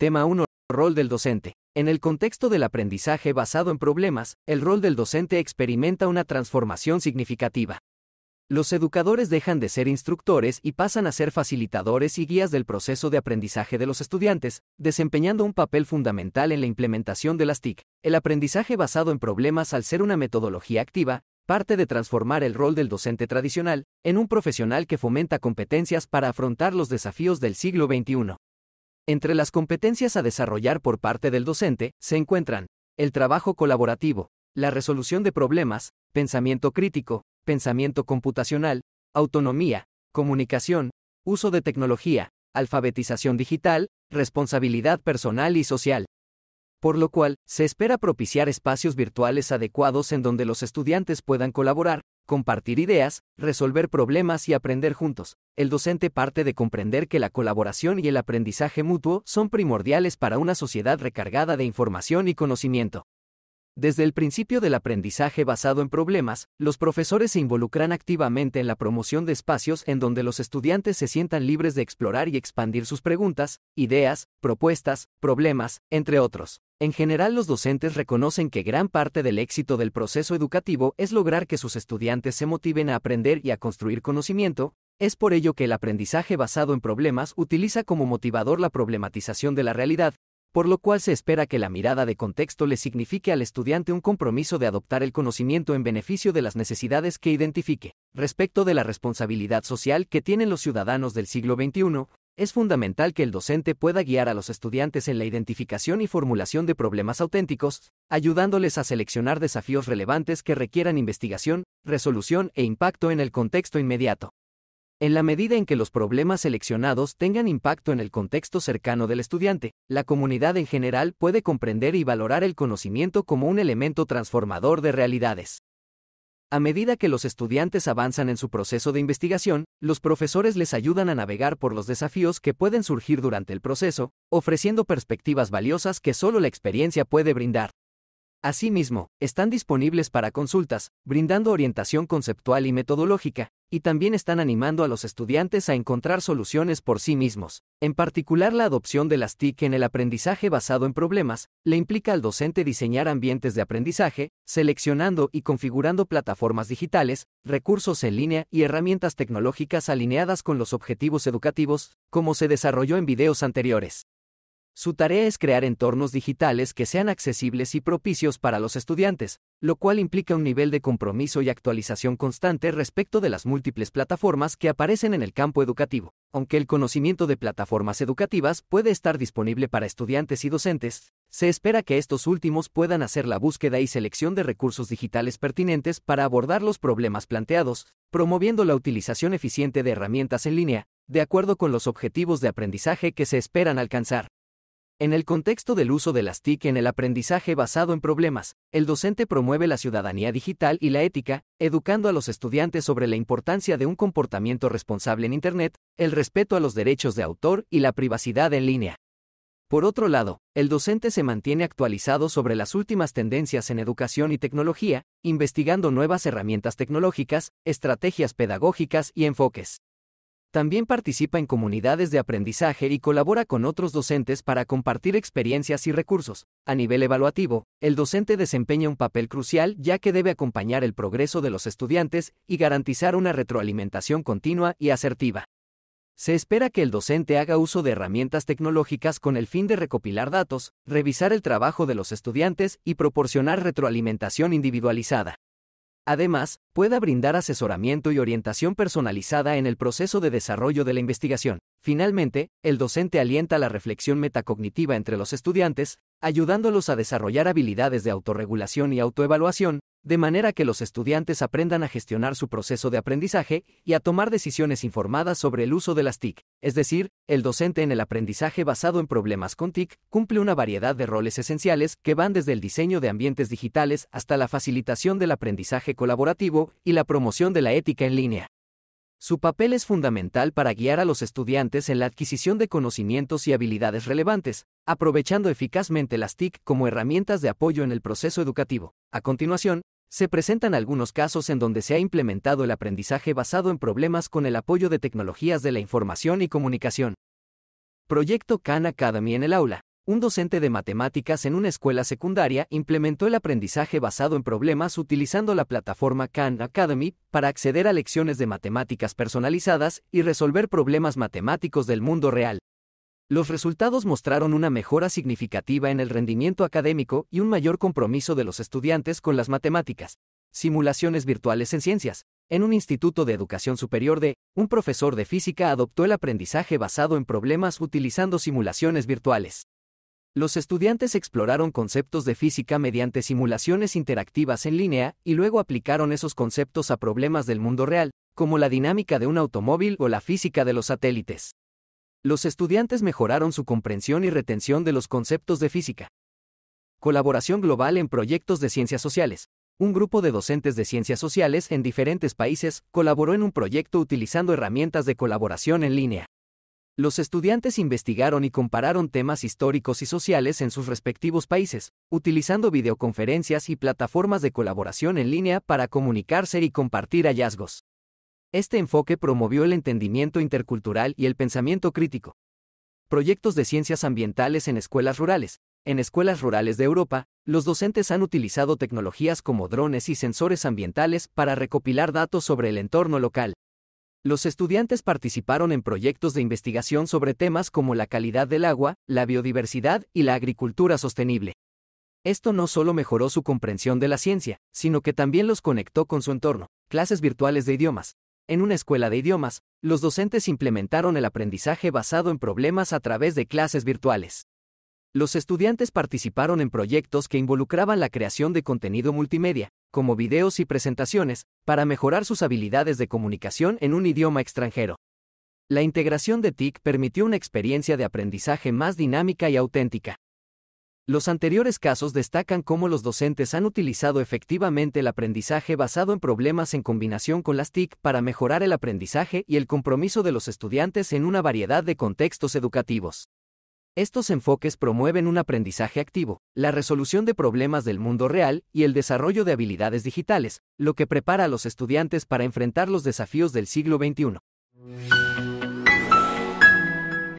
Tema 1. Rol del docente. En el contexto del aprendizaje basado en problemas, el rol del docente experimenta una transformación significativa. Los educadores dejan de ser instructores y pasan a ser facilitadores y guías del proceso de aprendizaje de los estudiantes, desempeñando un papel fundamental en la implementación de las TIC. El aprendizaje basado en problemas al ser una metodología activa, parte de transformar el rol del docente tradicional en un profesional que fomenta competencias para afrontar los desafíos del siglo XXI. Entre las competencias a desarrollar por parte del docente se encuentran el trabajo colaborativo, la resolución de problemas, pensamiento crítico, pensamiento computacional, autonomía, comunicación, uso de tecnología, alfabetización digital, responsabilidad personal y social. Por lo cual, se espera propiciar espacios virtuales adecuados en donde los estudiantes puedan colaborar, compartir ideas, resolver problemas y aprender juntos. El docente parte de comprender que la colaboración y el aprendizaje mutuo son primordiales para una sociedad recargada de información y conocimiento. Desde el principio del aprendizaje basado en problemas, los profesores se involucran activamente en la promoción de espacios en donde los estudiantes se sientan libres de explorar y expandir sus preguntas, ideas, propuestas, problemas, entre otros. En general los docentes reconocen que gran parte del éxito del proceso educativo es lograr que sus estudiantes se motiven a aprender y a construir conocimiento, es por ello que el aprendizaje basado en problemas utiliza como motivador la problematización de la realidad, por lo cual se espera que la mirada de contexto le signifique al estudiante un compromiso de adoptar el conocimiento en beneficio de las necesidades que identifique. Respecto de la responsabilidad social que tienen los ciudadanos del siglo XXI, es fundamental que el docente pueda guiar a los estudiantes en la identificación y formulación de problemas auténticos, ayudándoles a seleccionar desafíos relevantes que requieran investigación, resolución e impacto en el contexto inmediato. En la medida en que los problemas seleccionados tengan impacto en el contexto cercano del estudiante, la comunidad en general puede comprender y valorar el conocimiento como un elemento transformador de realidades. A medida que los estudiantes avanzan en su proceso de investigación, los profesores les ayudan a navegar por los desafíos que pueden surgir durante el proceso, ofreciendo perspectivas valiosas que solo la experiencia puede brindar. Asimismo, están disponibles para consultas, brindando orientación conceptual y metodológica, y también están animando a los estudiantes a encontrar soluciones por sí mismos. En particular, la adopción de las TIC en el aprendizaje basado en problemas le implica al docente diseñar ambientes de aprendizaje, seleccionando y configurando plataformas digitales, recursos en línea y herramientas tecnológicas alineadas con los objetivos educativos, como se desarrolló en videos anteriores. Su tarea es crear entornos digitales que sean accesibles y propicios para los estudiantes, lo cual implica un nivel de compromiso y actualización constante respecto de las múltiples plataformas que aparecen en el campo educativo. Aunque el conocimiento de plataformas educativas puede estar disponible para estudiantes y docentes, se espera que estos últimos puedan hacer la búsqueda y selección de recursos digitales pertinentes para abordar los problemas planteados, promoviendo la utilización eficiente de herramientas en línea, de acuerdo con los objetivos de aprendizaje que se esperan alcanzar. En el contexto del uso de las TIC en el aprendizaje basado en problemas, el docente promueve la ciudadanía digital y la ética, educando a los estudiantes sobre la importancia de un comportamiento responsable en Internet, el respeto a los derechos de autor y la privacidad en línea. Por otro lado, el docente se mantiene actualizado sobre las últimas tendencias en educación y tecnología, investigando nuevas herramientas tecnológicas, estrategias pedagógicas y enfoques. También participa en comunidades de aprendizaje y colabora con otros docentes para compartir experiencias y recursos. A nivel evaluativo, el docente desempeña un papel crucial ya que debe acompañar el progreso de los estudiantes y garantizar una retroalimentación continua y asertiva. Se espera que el docente haga uso de herramientas tecnológicas con el fin de recopilar datos, revisar el trabajo de los estudiantes y proporcionar retroalimentación individualizada. Además, pueda brindar asesoramiento y orientación personalizada en el proceso de desarrollo de la investigación. Finalmente, el docente alienta la reflexión metacognitiva entre los estudiantes, ayudándolos a desarrollar habilidades de autorregulación y autoevaluación, de manera que los estudiantes aprendan a gestionar su proceso de aprendizaje y a tomar decisiones informadas sobre el uso de las TIC. Es decir, el docente en el aprendizaje basado en problemas con TIC cumple una variedad de roles esenciales que van desde el diseño de ambientes digitales hasta la facilitación del aprendizaje colaborativo y la promoción de la ética en línea. Su papel es fundamental para guiar a los estudiantes en la adquisición de conocimientos y habilidades relevantes, aprovechando eficazmente las TIC como herramientas de apoyo en el proceso educativo. A continuación, se presentan algunos casos en donde se ha implementado el aprendizaje basado en problemas con el apoyo de tecnologías de la información y comunicación. Proyecto Khan Academy en el aula. Un docente de matemáticas en una escuela secundaria implementó el aprendizaje basado en problemas utilizando la plataforma Khan Academy para acceder a lecciones de matemáticas personalizadas y resolver problemas matemáticos del mundo real. Los resultados mostraron una mejora significativa en el rendimiento académico y un mayor compromiso de los estudiantes con las matemáticas. Simulaciones virtuales en ciencias. En un instituto de educación superior de, un profesor de física adoptó el aprendizaje basado en problemas utilizando simulaciones virtuales. Los estudiantes exploraron conceptos de física mediante simulaciones interactivas en línea y luego aplicaron esos conceptos a problemas del mundo real, como la dinámica de un automóvil o la física de los satélites. Los estudiantes mejoraron su comprensión y retención de los conceptos de física. Colaboración global en proyectos de ciencias sociales. Un grupo de docentes de ciencias sociales en diferentes países colaboró en un proyecto utilizando herramientas de colaboración en línea. Los estudiantes investigaron y compararon temas históricos y sociales en sus respectivos países, utilizando videoconferencias y plataformas de colaboración en línea para comunicarse y compartir hallazgos. Este enfoque promovió el entendimiento intercultural y el pensamiento crítico. Proyectos de ciencias ambientales en escuelas rurales. En escuelas rurales de Europa, los docentes han utilizado tecnologías como drones y sensores ambientales para recopilar datos sobre el entorno local. Los estudiantes participaron en proyectos de investigación sobre temas como la calidad del agua, la biodiversidad y la agricultura sostenible. Esto no solo mejoró su comprensión de la ciencia, sino que también los conectó con su entorno, clases virtuales de idiomas, en una escuela de idiomas, los docentes implementaron el aprendizaje basado en problemas a través de clases virtuales. Los estudiantes participaron en proyectos que involucraban la creación de contenido multimedia, como videos y presentaciones, para mejorar sus habilidades de comunicación en un idioma extranjero. La integración de TIC permitió una experiencia de aprendizaje más dinámica y auténtica, los anteriores casos destacan cómo los docentes han utilizado efectivamente el aprendizaje basado en problemas en combinación con las TIC para mejorar el aprendizaje y el compromiso de los estudiantes en una variedad de contextos educativos. Estos enfoques promueven un aprendizaje activo, la resolución de problemas del mundo real y el desarrollo de habilidades digitales, lo que prepara a los estudiantes para enfrentar los desafíos del siglo XXI.